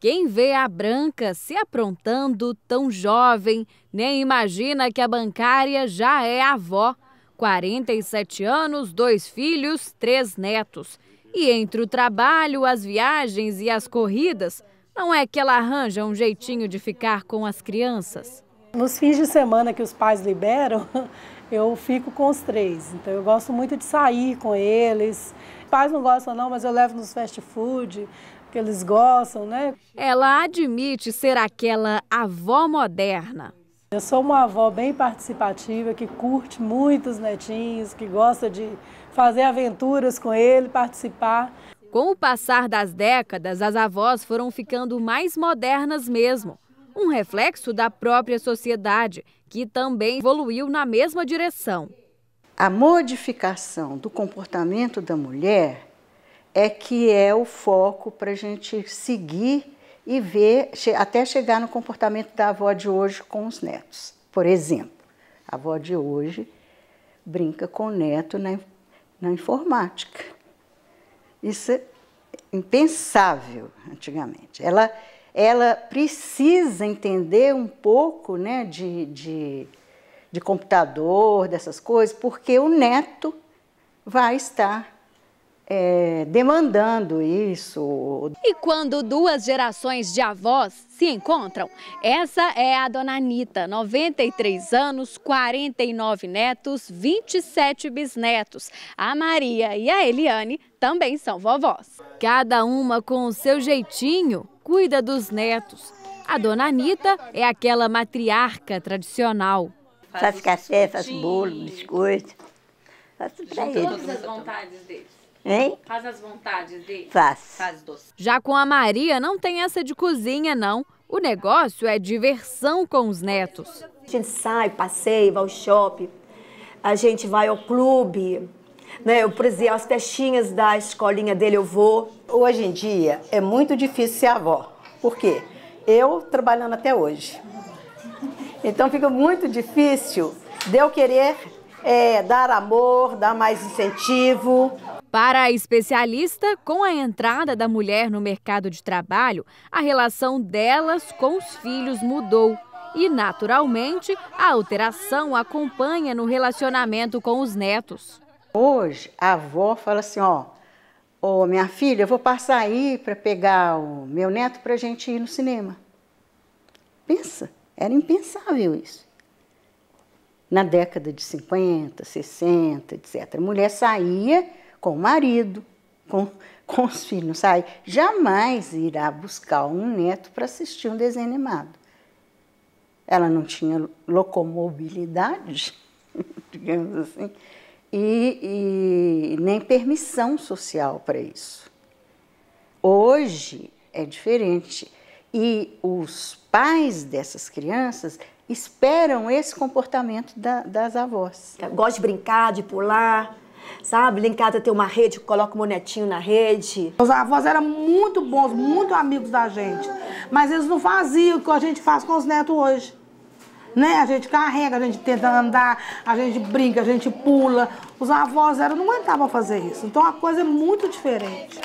Quem vê a branca se aprontando tão jovem, nem né? imagina que a bancária já é avó. 47 anos, dois filhos, três netos. E entre o trabalho, as viagens e as corridas, não é que ela arranja um jeitinho de ficar com as crianças? Nos fins de semana que os pais liberam, eu fico com os três. Então eu gosto muito de sair com eles. Os pais não gostam não, mas eu levo nos fast food que eles gostam, né? Ela admite ser aquela avó moderna. Eu sou uma avó bem participativa, que curte muito os netinhos, que gosta de fazer aventuras com ele, participar. Com o passar das décadas, as avós foram ficando mais modernas mesmo. Um reflexo da própria sociedade, que também evoluiu na mesma direção. A modificação do comportamento da mulher é que é o foco para a gente seguir e ver, até chegar no comportamento da avó de hoje com os netos. Por exemplo, a avó de hoje brinca com o neto na, na informática. Isso é impensável antigamente. Ela, ela precisa entender um pouco né, de, de, de computador, dessas coisas, porque o neto vai estar é, demandando isso. E quando duas gerações de avós se encontram, essa é a dona Anitta, 93 anos, 49 netos, 27 bisnetos. A Maria e a Eliane também são vovós. Cada uma com o seu jeitinho cuida dos netos. A dona Anitta é aquela matriarca tradicional. Faz café, faz bolo, biscoito. Faz tudo pra eles. Todas as vontades deles. Hein? Faz as vontades dele? Faz. Faz doce. Já com a Maria, não tem essa de cozinha, não. O negócio é diversão com os netos. A gente sai, passeia, vai ao shopping, a gente vai ao clube, né? Eu, por exemplo, as festinhas da escolinha dele eu vou. Hoje em dia é muito difícil ser avó. Por quê? Eu trabalhando até hoje. Então fica muito difícil de eu querer é, dar amor, dar mais incentivo, para a especialista, com a entrada da mulher no mercado de trabalho, a relação delas com os filhos mudou. E, naturalmente, a alteração acompanha no relacionamento com os netos. Hoje, a avó fala assim: ó, ô, minha filha, eu vou passar aí para pegar o meu neto para a gente ir no cinema. Pensa, era impensável isso na década de 50, 60, etc. A mulher saía com o marido, com, com os filhos, sabe? Jamais irá buscar um neto para assistir um desenho animado. Ela não tinha locomobilidade, digamos assim, e, e nem permissão social para isso. Hoje é diferente e os pais dessas crianças esperam esse comportamento da, das avós. Gosta de brincar, de pular sabe? Lá em casa tem uma rede, coloca o monetinho na rede. Os avós eram muito bons, muito amigos da gente. Mas eles não faziam o que a gente faz com os netos hoje. Né? A gente carrega, a gente tenta andar, a gente brinca, a gente pula. Os avós eram, não aguentavam fazer isso. Então a coisa é muito diferente.